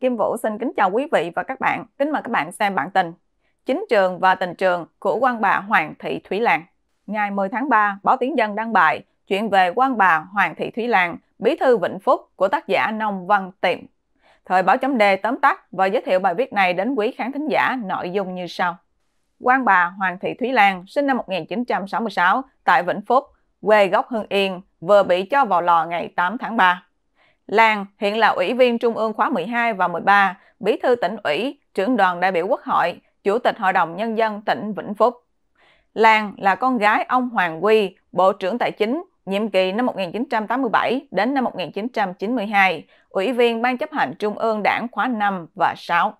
Kim Vũ xin kính chào quý vị và các bạn. Kính mời các bạn xem bản tin Chính trường và tình trường của quan bà Hoàng Thị Thúy Lan. Ngày 10 tháng 3, báo Tiếng Dân đăng bài chuyện về quan bà Hoàng Thị Thúy Lan, bí thư Vĩnh Phúc của tác giả Nông Văn Tiệm. Thời báo chấm đề tóm tắt và giới thiệu bài viết này đến quý khán thính giả nội dung như sau. Quan bà Hoàng Thị Thúy Lan sinh năm 1966 tại Vĩnh Phúc, quê gốc Hưng Yên, vừa bị cho vào lò ngày 8 tháng 3. Lan hiện là Ủy viên Trung ương khóa 12 và 13, Bí thư tỉnh ủy, trưởng đoàn đại biểu Quốc hội, Chủ tịch Hội đồng Nhân dân tỉnh Vĩnh Phúc. Lan là con gái ông Hoàng Quy, Bộ trưởng Tài chính, nhiệm kỳ năm 1987 đến năm 1992, Ủy viên Ban chấp hành Trung ương Đảng khóa 5 và 6.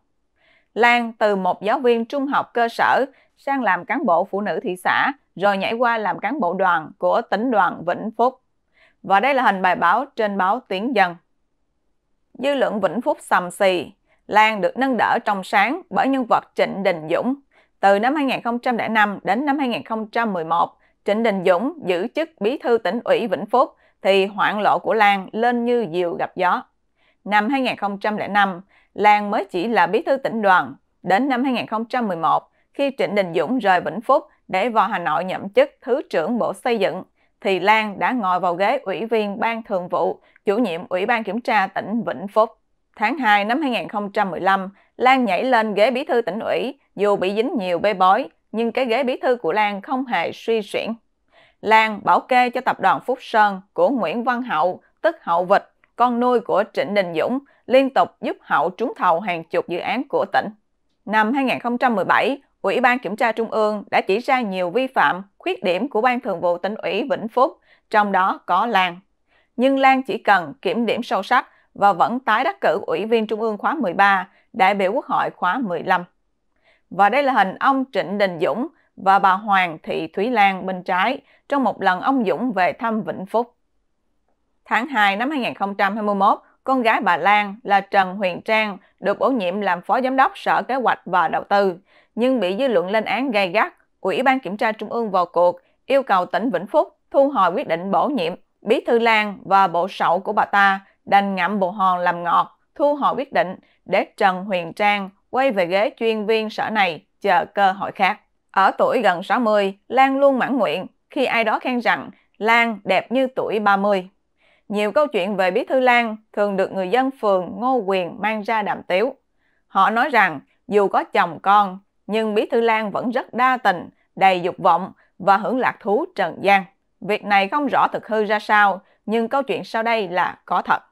Lan từ một giáo viên trung học cơ sở sang làm cán bộ phụ nữ thị xã, rồi nhảy qua làm cán bộ đoàn của tỉnh đoàn Vĩnh Phúc. Và đây là hình bài báo trên báo Tiếng Dân dư luận Vĩnh Phúc xầm xì. Lan được nâng đỡ trong sáng bởi nhân vật Trịnh Đình Dũng. Từ năm 2005 đến năm 2011, Trịnh Đình Dũng giữ chức bí thư tỉnh ủy Vĩnh Phúc thì hoạn lộ của Lan lên như diều gặp gió. Năm 2005, Lan mới chỉ là bí thư tỉnh đoàn. Đến năm 2011, khi Trịnh Đình Dũng rời Vĩnh Phúc để vào Hà Nội nhậm chức Thứ trưởng Bộ Xây dựng, thì Lan đã ngồi vào ghế Ủy viên Ban Thường vụ, chủ nhiệm Ủy ban Kiểm tra tỉnh Vĩnh Phúc. Tháng 2 năm 2015, Lan nhảy lên ghế bí thư tỉnh ủy, dù bị dính nhiều bê bối, nhưng cái ghế bí thư của Lan không hề suy chuyển. Lan bảo kê cho tập đoàn Phúc Sơn của Nguyễn Văn Hậu, tức Hậu Vịt, con nuôi của Trịnh Đình Dũng, liên tục giúp Hậu trúng thầu hàng chục dự án của tỉnh. Năm 2017, Ủy ban Kiểm tra Trung ương đã chỉ ra nhiều vi phạm, khuyết điểm của Ban Thường vụ tỉnh ủy Vĩnh Phúc, trong đó có Lan. Nhưng Lan chỉ cần kiểm điểm sâu sắc và vẫn tái đắc cử Ủy viên Trung ương khóa 13, đại biểu Quốc hội khóa 15. Và đây là hình ông Trịnh Đình Dũng và bà Hoàng Thị Thúy Lan bên trái trong một lần ông Dũng về thăm Vĩnh Phúc. Tháng 2 năm 2021, con gái bà Lan là Trần Huyền Trang được bổ nhiệm làm Phó Giám đốc Sở Kế hoạch và Đầu tư, nhưng bị dư luận lên án gay gắt. Ủy ban Kiểm tra Trung ương vào cuộc yêu cầu tỉnh Vĩnh Phúc thu hồi quyết định bổ nhiệm Bí Thư Lan và bộ sậu của bà ta đành ngậm bộ hòn làm ngọt, thu hồi quyết định để Trần Huyền Trang quay về ghế chuyên viên sở này chờ cơ hội khác. Ở tuổi gần 60, Lan luôn mãn nguyện khi ai đó khen rằng Lan đẹp như tuổi 30. Nhiều câu chuyện về Bí Thư Lan thường được người dân phường Ngô Quyền mang ra đàm tiếu. Họ nói rằng dù có chồng con, nhưng Bí Thư Lan vẫn rất đa tình, đầy dục vọng và hưởng lạc thú trần gian. Việc này không rõ thực hư ra sao, nhưng câu chuyện sau đây là có thật.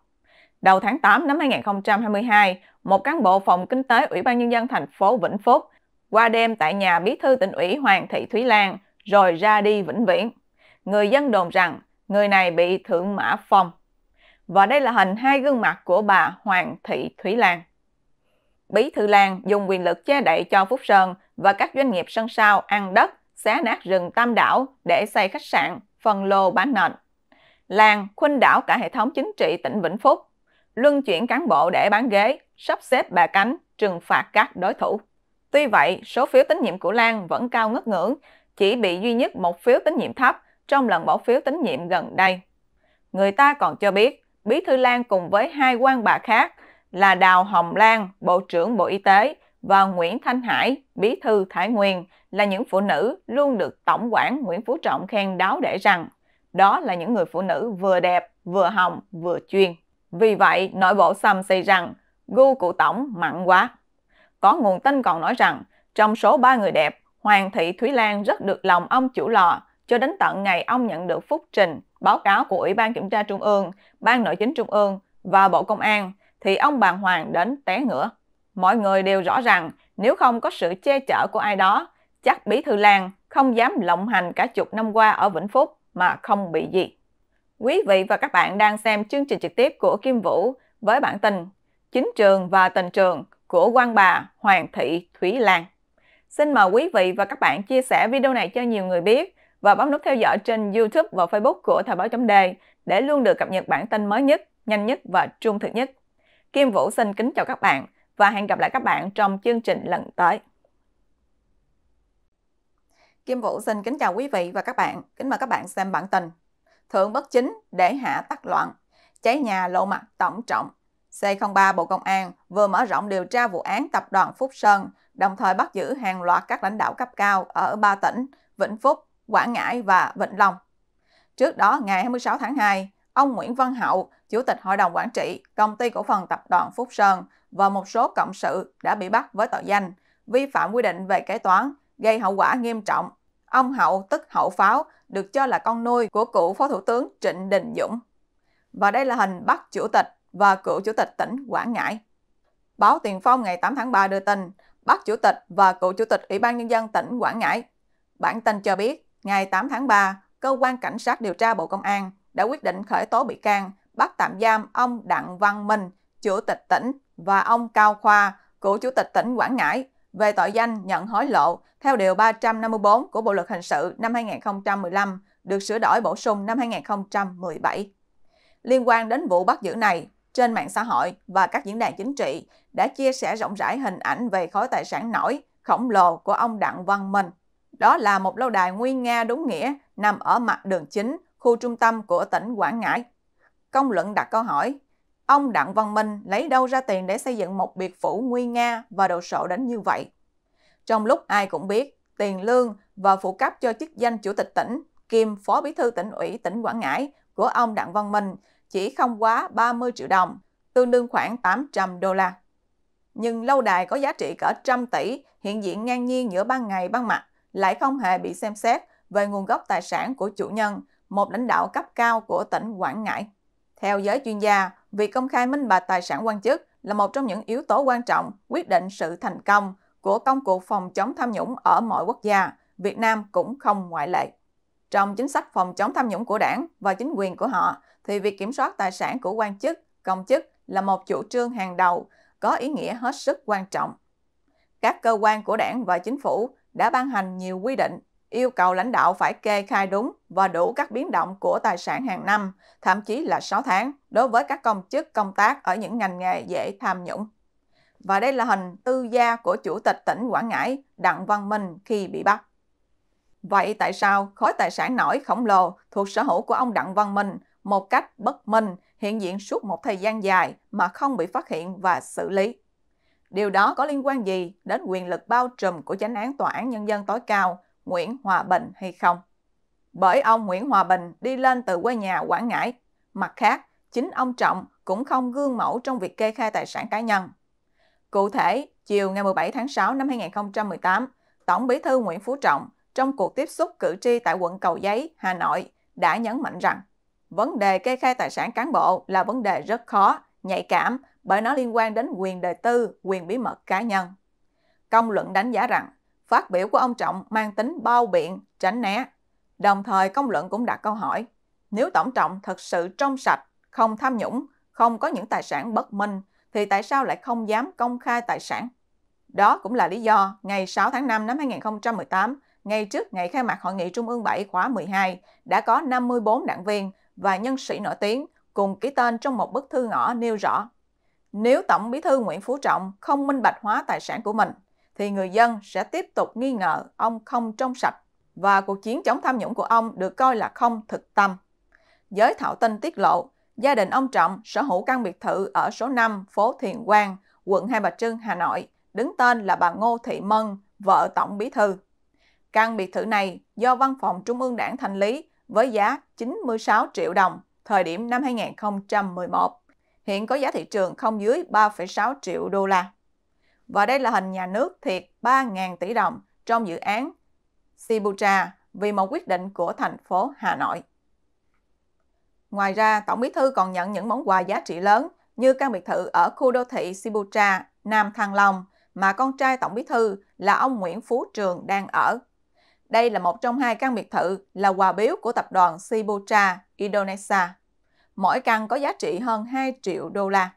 Đầu tháng 8 năm 2022, một cán bộ phòng kinh tế Ủy ban Nhân dân thành phố Vĩnh Phúc qua đêm tại nhà bí thư tỉnh ủy Hoàng Thị Thúy Lan rồi ra đi vĩnh viễn. Người dân đồn rằng Người này bị Thượng Mã Phong. Và đây là hình hai gương mặt của bà Hoàng Thị Thúy Lan. Bí Thư Lan dùng quyền lực che đậy cho Phúc Sơn và các doanh nghiệp sân sau ăn đất, xé nát rừng Tam Đảo để xây khách sạn, phân lô bán nền. Lan khuynh đảo cả hệ thống chính trị tỉnh Vĩnh Phúc, luân chuyển cán bộ để bán ghế, sắp xếp bà cánh, trừng phạt các đối thủ. Tuy vậy, số phiếu tín nhiệm của Lan vẫn cao ngất ngưỡng, chỉ bị duy nhất một phiếu tín nhiệm thấp trong lần bỏ phiếu tín nhiệm gần đây. Người ta còn cho biết, Bí Thư Lan cùng với hai quan bà khác là Đào Hồng Lan, Bộ trưởng Bộ Y tế và Nguyễn Thanh Hải, Bí Thư Thái Nguyên là những phụ nữ luôn được Tổng quản Nguyễn Phú Trọng khen đáo để rằng đó là những người phụ nữ vừa đẹp, vừa hồng, vừa chuyên. Vì vậy, nội bộ xăm xây rằng gu của Tổng mặn quá. Có nguồn tin còn nói rằng trong số ba người đẹp, Hoàng thị Thúy Lan rất được lòng ông chủ lò cho đến tận ngày ông nhận được phúc trình báo cáo của Ủy ban Kiểm tra Trung ương, Ban Nội chính Trung ương và Bộ Công an thì ông bàng hoàng đến té ngửa. Mọi người đều rõ rằng nếu không có sự che chở của ai đó, chắc Bí Thư Lan không dám lộng hành cả chục năm qua ở Vĩnh Phúc mà không bị gì. Quý vị và các bạn đang xem chương trình trực tiếp của Kim Vũ với bản tin Chính trường và tình trường của quan bà Hoàng thị Thúy Lan. Xin mời quý vị và các bạn chia sẻ video này cho nhiều người biết và bấm nút theo dõi trên YouTube và Facebook của Thời báo chấm đề để luôn được cập nhật bản tin mới nhất, nhanh nhất và trung thực nhất. Kim Vũ xin kính chào các bạn và hẹn gặp lại các bạn trong chương trình lần tới. Kim Vũ xin kính chào quý vị và các bạn. Kính mời các bạn xem bản tin. Thượng bất chính để hạ tắc loạn. Cháy nhà lộ mặt tổng trọng. C03 Bộ Công an vừa mở rộng điều tra vụ án tập đoàn Phúc Sơn, đồng thời bắt giữ hàng loạt các lãnh đạo cấp cao ở ba tỉnh Vĩnh Phúc, Quảng Ngãi và Vịnh Long. Trước đó, ngày 26 tháng 2, ông Nguyễn Văn Hậu, Chủ tịch Hội đồng Quản trị Công ty Cổ phần Tập đoàn Phúc Sơn và một số cộng sự đã bị bắt với tội danh vi phạm quy định về kế toán, gây hậu quả nghiêm trọng. Ông Hậu, tức Hậu Pháo, được cho là con nuôi của cựu Phó Thủ tướng Trịnh Đình Dũng. Và đây là hình bắt Chủ tịch và cựu Chủ tịch tỉnh Quảng Ngãi. Báo Tiền Phong ngày 8 tháng 3 đưa tin bắt Chủ tịch và cựu Chủ tịch Ủy ban Nhân dân tỉnh Quảng Ngãi. Bản tin cho biết, ngày 8 tháng 3, Cơ quan Cảnh sát điều tra Bộ Công an đã quyết định khởi tố bị can, bắt tạm giam ông Đặng Văn Minh, Chủ tịch tỉnh và ông Cao Khoa, cựu Chủ tịch tỉnh Quảng Ngãi về tội danh nhận hối lộ theo Điều 354 của Bộ Luật Hình sự năm 2015 được sửa đổi bổ sung năm 2017. Liên quan đến vụ bắt giữ này, trên mạng xã hội và các diễn đàn chính trị đã chia sẻ rộng rãi hình ảnh về khối tài sản nổi khổng lồ của ông Đặng Văn Minh. Đó là một lâu đài nguyên Nga đúng nghĩa nằm ở mặt đường chính, khu trung tâm của tỉnh Quảng Ngãi. Công luận đặt câu hỏi, ông Đặng Văn Minh lấy đâu ra tiền để xây dựng một biệt phủ nguyên Nga và đồ sộ đến như vậy? Trong lúc ai cũng biết, tiền lương và phụ cấp cho chức danh chủ tịch tỉnh kiêm phó bí thư tỉnh ủy tỉnh Quảng Ngãi của ông Đặng Văn Minh chỉ không quá 30 triệu đồng, tương đương khoảng 800 đô la. Nhưng lâu đài có giá trị cỡ trăm tỷ hiện diện ngang nhiên giữa ban ngày ban mặt lại không hề bị xem xét về nguồn gốc tài sản của chủ nhân, một lãnh đạo cấp cao của tỉnh Quảng Ngãi. Theo giới chuyên gia, việc công khai minh bạch tài sản quan chức là một trong những yếu tố quan trọng quyết định sự thành công của công cuộc phòng chống tham nhũng ở mọi quốc gia, Việt Nam cũng không ngoại lệ. Trong chính sách phòng chống tham nhũng của đảng và chính quyền của họ, thì việc kiểm soát tài sản của quan chức, công chức là một chủ trương hàng đầu, có ý nghĩa hết sức quan trọng. Các cơ quan của đảng và chính phủ đã ban hành nhiều quy định yêu cầu lãnh đạo phải kê khai đúng và đủ các biến động của tài sản hàng năm, thậm chí là 6 tháng đối với các công chức công tác ở những ngành nghề dễ tham nhũng. Và đây là hình tư gia của Chủ tịch tỉnh Quảng Ngãi Đặng Văn Minh khi bị bắt. Vậy tại sao khối tài sản nổi khổng lồ thuộc sở hữu của ông Đặng Văn Minh một cách bất minh hiện diện suốt một thời gian dài mà không bị phát hiện và xử lý? Điều đó có liên quan gì đến quyền lực bao trùm của chánh án Tòa án Nhân dân tối cao Nguyễn Hòa Bình hay không? Bởi ông Nguyễn Hòa Bình đi lên từ quê nhà Quảng Ngãi. Mặt khác, chính ông Trọng cũng không gương mẫu trong việc kê khai tài sản cá nhân. Cụ thể, chiều ngày 17 tháng 6 năm 2018, Tổng bí thư Nguyễn Phú Trọng trong cuộc tiếp xúc cử tri tại quận Cầu Giấy, Hà Nội đã nhấn mạnh rằng vấn đề kê khai tài sản cán bộ là vấn đề rất khó, nhạy cảm bởi nó liên quan đến quyền đời tư, quyền bí mật cá nhân. Công luận đánh giá rằng phát biểu của ông Trọng mang tính bao biện, tránh né. Đồng thời công luận cũng đặt câu hỏi nếu Tổng Trọng thật sự trong sạch, không tham nhũng, không có những tài sản bất minh thì tại sao lại không dám công khai tài sản? Đó cũng là lý do ngày 6 tháng 5 năm 2018, ngay trước ngày khai mạc Hội nghị Trung ương 7 khóa 12, đã có 54 đảng viên và nhân sĩ nổi tiếng cùng ký tên trong một bức thư ngõ nêu rõ nếu Tổng Bí thư Nguyễn Phú Trọng không minh bạch hóa tài sản của mình, thì người dân sẽ tiếp tục nghi ngờ ông không trong sạch và cuộc chiến chống tham nhũng của ông được coi là không thực tâm. Giới thạo tin tiết lộ, gia đình ông Trọng sở hữu căn biệt thự ở số 5 phố Thiền Quang, quận Hai Bà Trưng, Hà Nội, đứng tên là bà Ngô Thị Mân, vợ Tổng Bí Thư. Căn biệt thự này do Văn phòng Trung ương Đảng thành lý với giá 96 triệu đồng thời điểm năm 2011 hiện có giá thị trường không dưới 3,6 triệu đô la. Và đây là hình nhà nước thiệt 3.000 tỷ đồng trong dự án Sibucha vì một quyết định của thành phố Hà Nội. Ngoài ra, Tổng bí thư còn nhận những món quà giá trị lớn như căn biệt thự ở khu đô thị Sibucha, Nam Thăng Long mà con trai Tổng bí thư là ông Nguyễn Phú Trường đang ở. Đây là một trong hai căn biệt thự là quà biếu của tập đoàn Sibucha Indonesia mỗi căn có giá trị hơn 2 triệu đô la.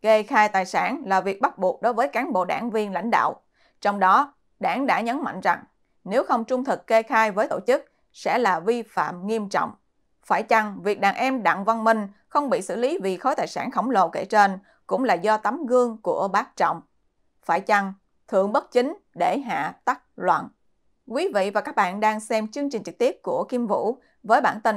Kê khai tài sản là việc bắt buộc đối với cán bộ đảng viên lãnh đạo. Trong đó, đảng đã nhấn mạnh rằng nếu không trung thực kê khai với tổ chức sẽ là vi phạm nghiêm trọng. Phải chăng việc đàn em Đặng Văn Minh không bị xử lý vì khối tài sản khổng lồ kể trên cũng là do tấm gương của bác Trọng? Phải chăng thượng bất chính để hạ tắc loạn? Quý vị và các bạn đang xem chương trình trực tiếp của Kim Vũ với bản tin